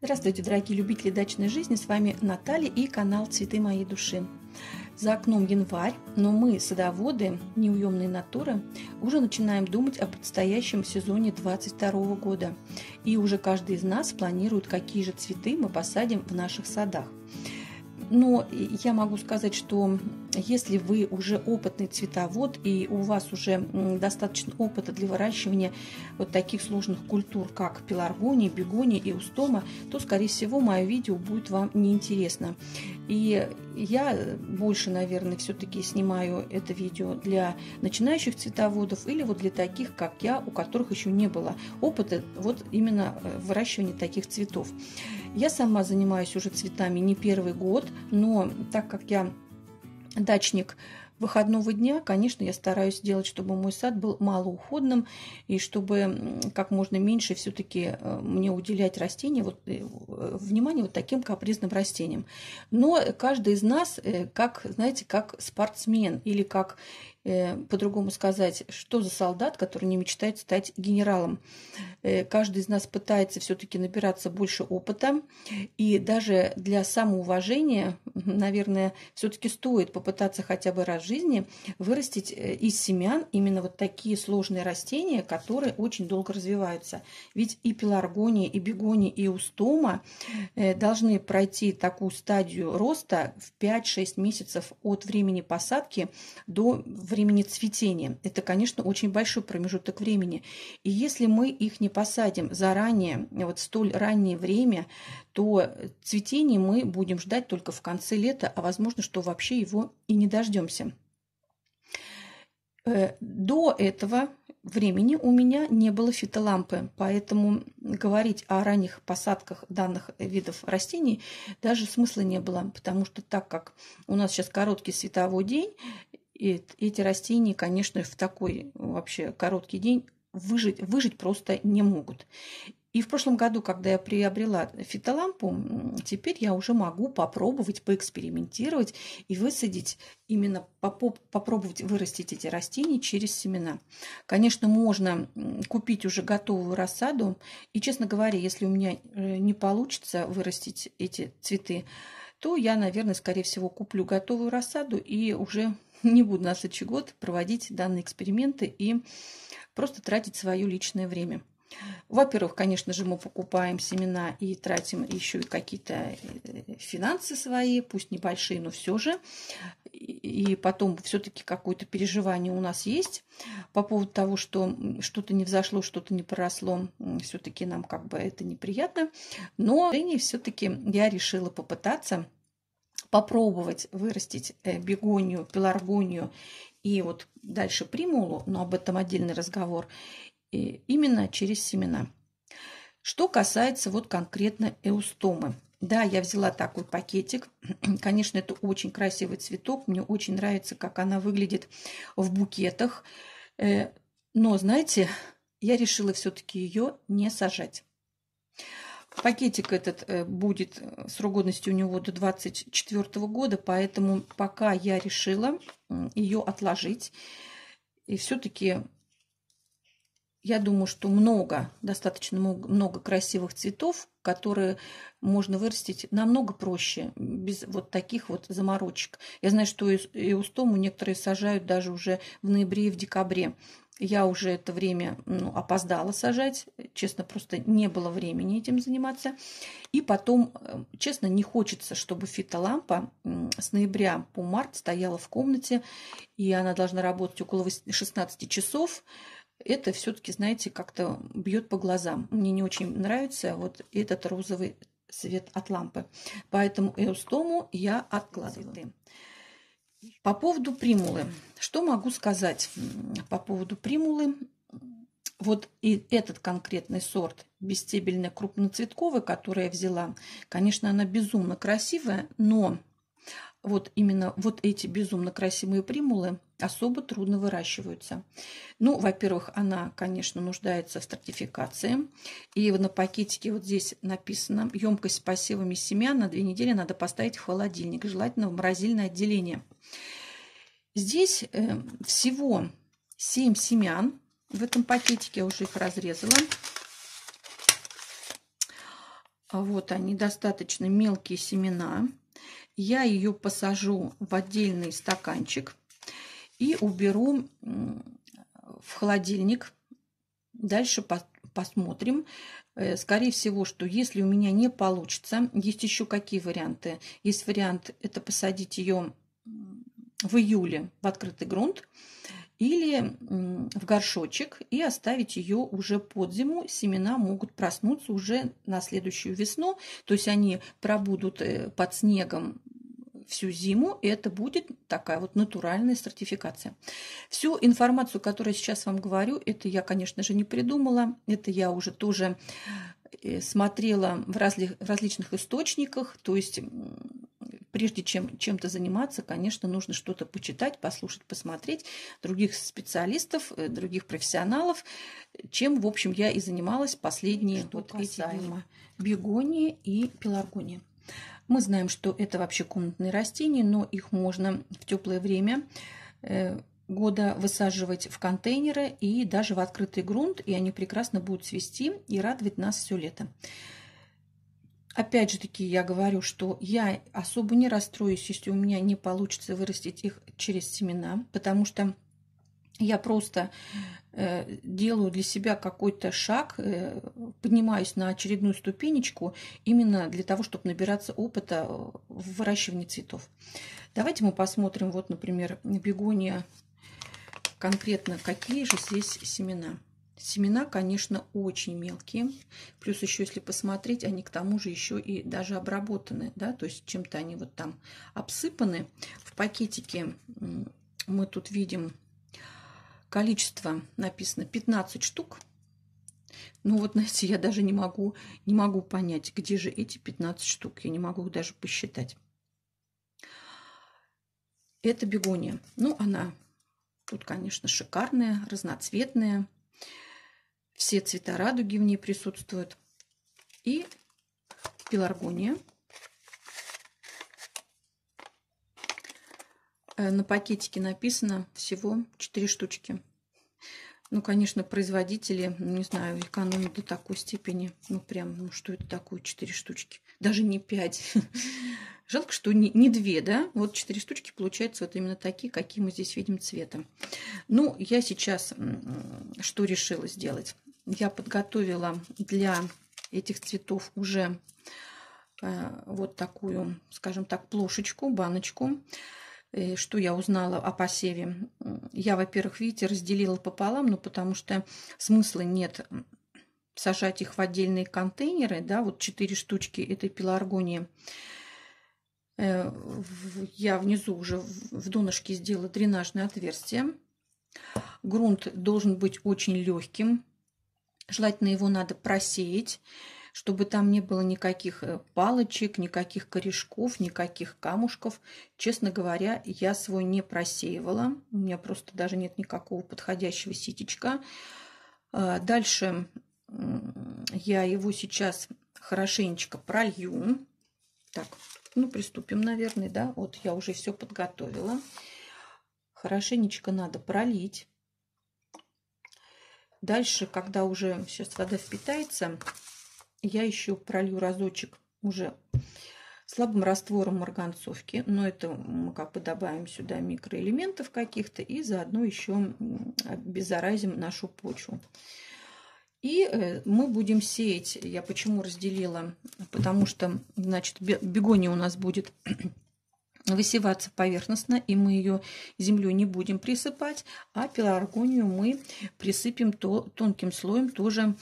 Здравствуйте, дорогие любители дачной жизни! С вами Наталья и канал «Цветы моей души». За окном январь, но мы, садоводы, неуемные натуры, уже начинаем думать о предстоящем сезоне 2022 года. И уже каждый из нас планирует, какие же цветы мы посадим в наших садах. Но я могу сказать, что если вы уже опытный цветовод и у вас уже достаточно опыта для выращивания вот таких сложных культур, как пеларгония, бегония и устома, то, скорее всего, мое видео будет вам неинтересно. И я больше, наверное, все-таки снимаю это видео для начинающих цветоводов или вот для таких, как я, у которых еще не было опыта вот именно э, выращивания таких цветов. Я сама занимаюсь уже цветами не первый год, но так как я дачник выходного дня, конечно, я стараюсь сделать, чтобы мой сад был малоуходным и чтобы как можно меньше все-таки э, мне уделять растения, вот, э, э, внимание вот таким капризным растениям. Но каждый из нас, как, знаете, как спортсмен или как Э, по-другому сказать, что за солдат, который не мечтает стать генералом. Э, каждый из нас пытается все-таки набираться больше опыта, и даже для самоуважения, наверное, все-таки стоит попытаться хотя бы раз в жизни вырастить э, из семян именно вот такие сложные растения, которые очень долго развиваются. Ведь и пеларгония, и бегония, и устома должны пройти такую стадию роста в 5-6 месяцев от времени посадки до времени времени цветения. Это, конечно, очень большой промежуток времени. И если мы их не посадим заранее, вот столь раннее время, то цветение мы будем ждать только в конце лета, а возможно, что вообще его и не дождемся. Э, до этого времени у меня не было фитолампы, поэтому говорить о ранних посадках данных видов растений даже смысла не было, потому что так как у нас сейчас короткий световой день, и эти растения, конечно, в такой ну, вообще короткий день выжить, выжить просто не могут. И в прошлом году, когда я приобрела фитолампу, теперь я уже могу попробовать, поэкспериментировать и высадить, именно поп попробовать вырастить эти растения через семена. Конечно, можно купить уже готовую рассаду. И, честно говоря, если у меня э, не получится вырастить эти цветы, то я, наверное, скорее всего, куплю готовую рассаду и уже не буду на следующий год проводить данные эксперименты и просто тратить свое личное время. Во-первых, конечно же, мы покупаем семена и тратим еще и какие-то э, финансы свои, пусть небольшие, но все же. И потом все-таки какое-то переживание у нас есть по поводу того, что что-то не взошло, что-то не проросло. Все-таки нам как бы это неприятно. Но все-таки я решила попытаться попробовать вырастить э, бегонию, пеларгонию и вот дальше примулу, но об этом отдельный разговор, именно через семена. Что касается вот конкретно эустомы. Да, я взяла такой пакетик. Конечно, это очень красивый цветок. Мне очень нравится, как она выглядит в букетах. Э, но, знаете, я решила все-таки ее не сажать. Пакетик этот э, будет, э, срок годности у него до 2024 года, поэтому пока я решила ее отложить. И все-таки я думаю, что много, достаточно много красивых цветов, которые можно вырастить намного проще, без вот таких вот заморочек. Я знаю, что и у стому некоторые сажают даже уже в ноябре и в декабре. Я уже это время ну, опоздала сажать. Честно, просто не было времени этим заниматься. И потом, э, честно, не хочется, чтобы фитолампа с ноября по март стояла в комнате, и она должна работать около 16 часов. Это все-таки, знаете, как-то бьет по глазам. Мне не очень нравится вот этот розовый свет от лампы. Поэтому эустому я откладываю. По поводу примулы. Что могу сказать по поводу примулы? Вот и этот конкретный сорт бестебельный крупноцветковый, который я взяла, конечно, она безумно красивая, но вот именно вот эти безумно красивые примулы особо трудно выращиваются. Ну, во-первых, она, конечно, нуждается в стратификации. И на пакетике вот здесь написано, емкость с посевами семян на две недели надо поставить в холодильник, желательно в морозильное отделение. Здесь э, всего 7 семян. В этом пакетике я уже их разрезала. А вот они, достаточно мелкие семена. Семена я ее посажу в отдельный стаканчик и уберу в холодильник. Дальше посмотрим. Э, скорее всего, что если у меня не получится, есть еще какие варианты. Есть вариант это посадить ее в июле в открытый грунт или в горшочек и оставить ее уже под зиму. Семена могут проснуться уже на следующую весну, то есть они пробудут э, под снегом всю зиму, и это будет такая вот натуральная стратификация. Всю информацию, которую я сейчас вам говорю, это я, конечно же, не придумала, это я уже тоже э, смотрела в, разли в различных источниках, то есть прежде чем чем-то заниматься, конечно, нужно что-то почитать, послушать, посмотреть других специалистов, э, других профессионалов, чем, в общем, я и занималась последние что вот эти Бегонии и пеларгонии. Мы знаем, что это вообще комнатные растения, но их можно в теплое время э, года высаживать в контейнеры и даже в открытый грунт, и они прекрасно будут цвести и радовать нас все лето опять же таки я говорю, что я особо не расстроюсь, если у меня не получится вырастить их через семена, потому что я просто э, делаю для себя какой-то шаг, э, поднимаюсь на очередную ступенечку именно для того, чтобы набираться опыта в выращивании цветов. Давайте мы посмотрим, вот, например, бегония конкретно, какие же здесь семена. Семена, конечно, очень мелкие. Плюс еще, если посмотреть, они к тому же еще и даже обработаны, да, то есть чем-то они вот там обсыпаны. В пакетике мы тут видим количество, написано 15 штук. Ну вот, знаете, я даже не могу, не могу понять, где же эти 15 штук. Я не могу их даже посчитать. Это бегония. Ну, она тут, конечно, шикарная, разноцветная. Все цвета радуги в ней присутствуют. И пеларгония. Э, на пакетике написано всего 4 штучки. Ну, конечно, производители, ну, не знаю, экономят до такой степени. Ну, прям, ну, что это такое, 4 штучки? Даже не 5. Жалко, что не, не 2, да? Вот 4 штучки получаются вот именно такие, какие мы здесь видим цветом. Ну, я сейчас что решила сделать? я подготовила для этих цветов уже э, вот такую, скажем так, плошечку, баночку. Э, что я узнала о посеве? Я, во-первых, видите, разделила пополам, но ну, потому что смысла нет сажать их в отдельные контейнеры, да, вот четыре штучки этой пеларгонии. Э, я внизу уже в донышке сделала дренажное отверстие. Грунт должен быть очень легким, Желательно его надо просеять, чтобы там не было никаких э, палочек, никаких корешков, никаких камушков. Честно говоря, я свой не просеивала. У меня просто даже нет никакого подходящего ситечка. А, дальше я его сейчас хорошенечко пролью. Так, ну приступим, наверное, да. Вот я уже все подготовила. Хорошенечко надо пролить. Дальше, когда уже сейчас вода впитается, я еще пролью разочек уже слабым раствором марганцовки. Но это мы как бы добавим сюда микроэлементов каких-то и заодно еще обеззаразим нашу почву. И э, мы будем сеять, я почему разделила, потому что, значит, бегония у нас будет высеваться поверхностно, и мы ее землю не будем присыпать, а пеларгонию мы присыпем то, тонким слоем тоже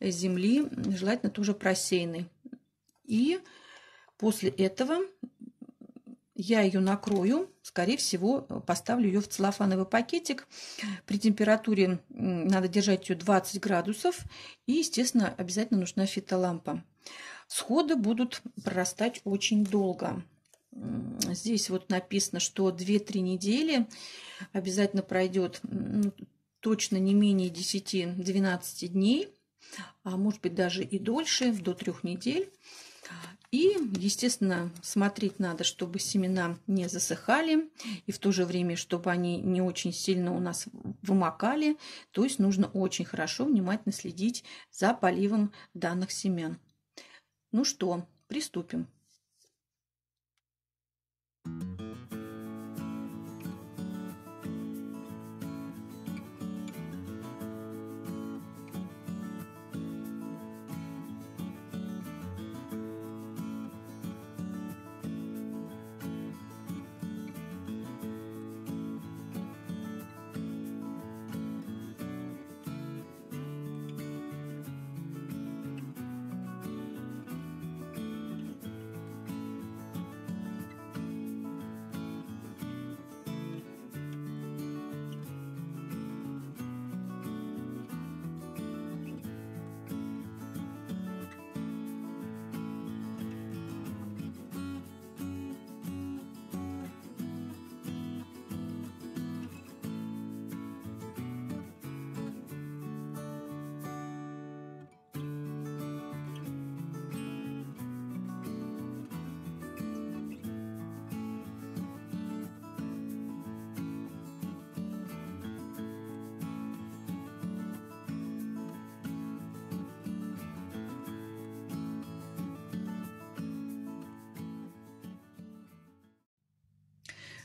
земли, желательно тоже просеянной. И после этого я ее накрою, скорее всего, поставлю ее в целлофановый пакетик. При температуре надо держать ее 20 градусов. И, естественно, обязательно нужна фитолампа. Сходы будут прорастать очень долго. Здесь вот написано, что 2-3 недели обязательно пройдет точно не менее 10-12 дней, а может быть даже и дольше, до 3 недель. И, естественно, смотреть надо, чтобы семена не засыхали, и в то же время, чтобы они не очень сильно у нас вымокали. То есть нужно очень хорошо, внимательно следить за поливом данных семян. Ну что, приступим.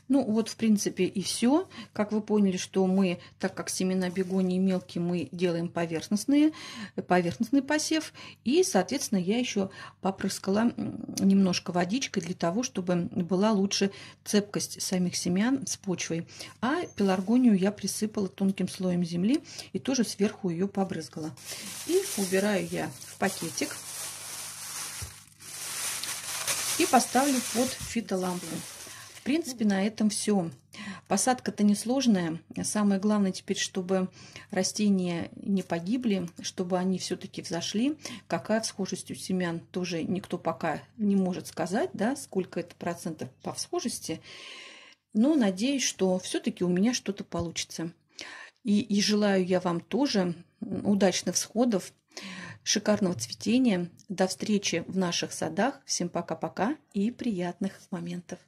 Ну вот, в принципе, и все. Как вы поняли, что мы, так как семена бегонии мелкие, мы делаем поверхностные, э, поверхностный посев. И, соответственно, я еще попрыскала немножко водичкой для того, чтобы была лучше цепкость самих семян с почвой. А пеларгонию я присыпала тонким слоем земли и тоже сверху ее побрызгала. И убираю я в пакетик и поставлю под фитолампу принципе, на этом все. Посадка-то несложная. Самое главное теперь, чтобы растения не погибли, чтобы они все-таки взошли. Какая всхожесть у семян тоже никто пока не может сказать, да, сколько это процентов по всхожести. Но надеюсь, что все-таки у меня что-то получится. И, и желаю я вам тоже удачных всходов, шикарного цветения. До встречи в наших садах. Всем пока-пока и приятных моментов.